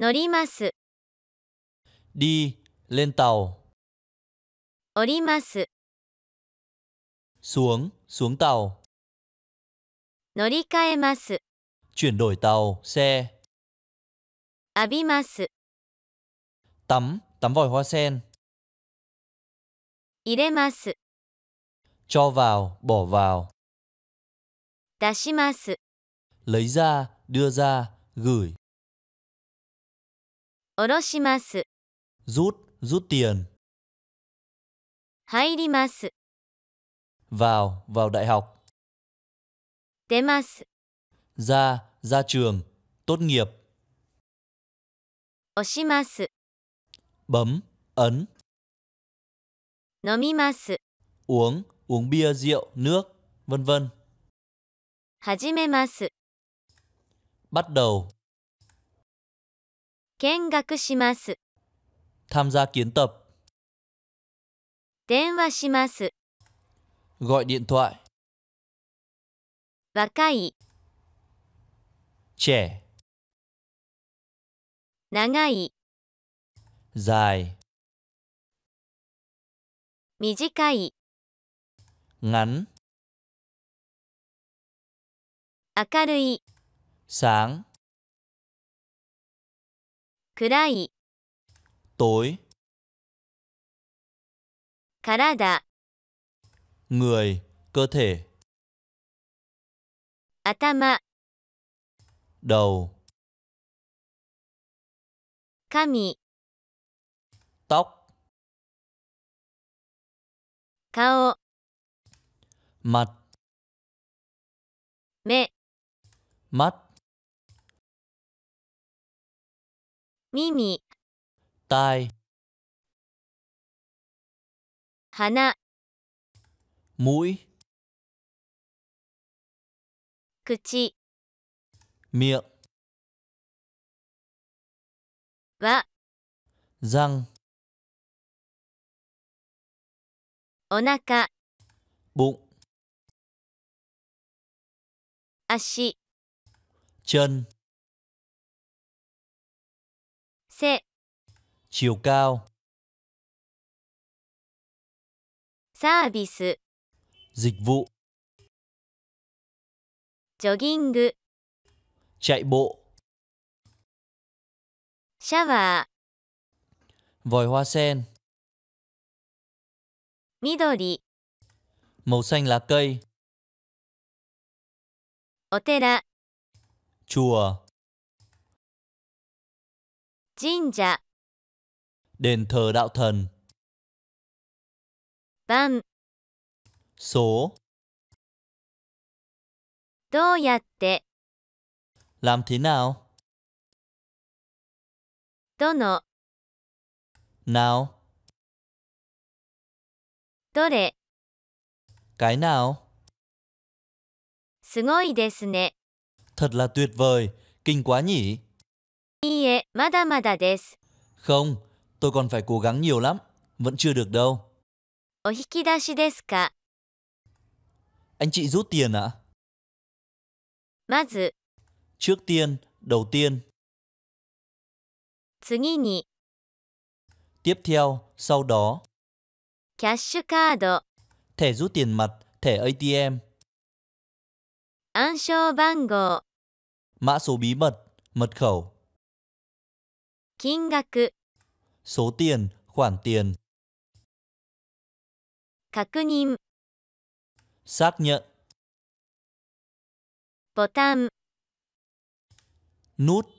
乗ります đi lên tàu 降ります xuống xuống tàu 乗り換えます chuyển đổi tàu xe 浴びます tắm tắm vòi hoa sen 入れます cho vào bỏ vào 出します lấy ra đưa ra gửi おろします。rút, rút tiền. 入ります。vào, vào đại học. 出ます。ra, ra trường, tốt nghiệp. bấm ấn. 飲みます。uống, uống bia, rượu, nước, vân vân. bắt đầu 見学します。tham gia kiến tập 電話します gọi điện thoại 若い trẻ 長い dài 短い ngắn 明るい sáng 暗い tối 体 người cơ thể 頭 đầu 髪 tóc 顔 mặt 目 mắt 耳 tai 鼻 mũi 口 miệng は răng お腹 bụng 足 chân 세 chiều cao 서비스 dịch vụ 조깅 chạy bộ 샤워 vòi hoa sen midori màu xanh lá cây お寺 chùa đền thờ đạo thần 番 số どうやって làm thế nào どの nào どれ cái nào すごいですね thật là tuyệt vời kinh quá nhỉ Mada desu. Không, tôi còn phải cố gắng nhiều lắm. Vẫn chưa được đâu. Ohikidashi desu ka? Anh chị rút tiền ạ? Mazu. Trước tiên, đầu tiên. Tsugi ni. Tiếp theo, sau đó. Cash card. Thẻ rút tiền mặt, thẻ ATM. An bango. Mã số bí mật, mật khẩu. 金額 số tiền, khoản tiền. 確認 xác nhận. ボタン nút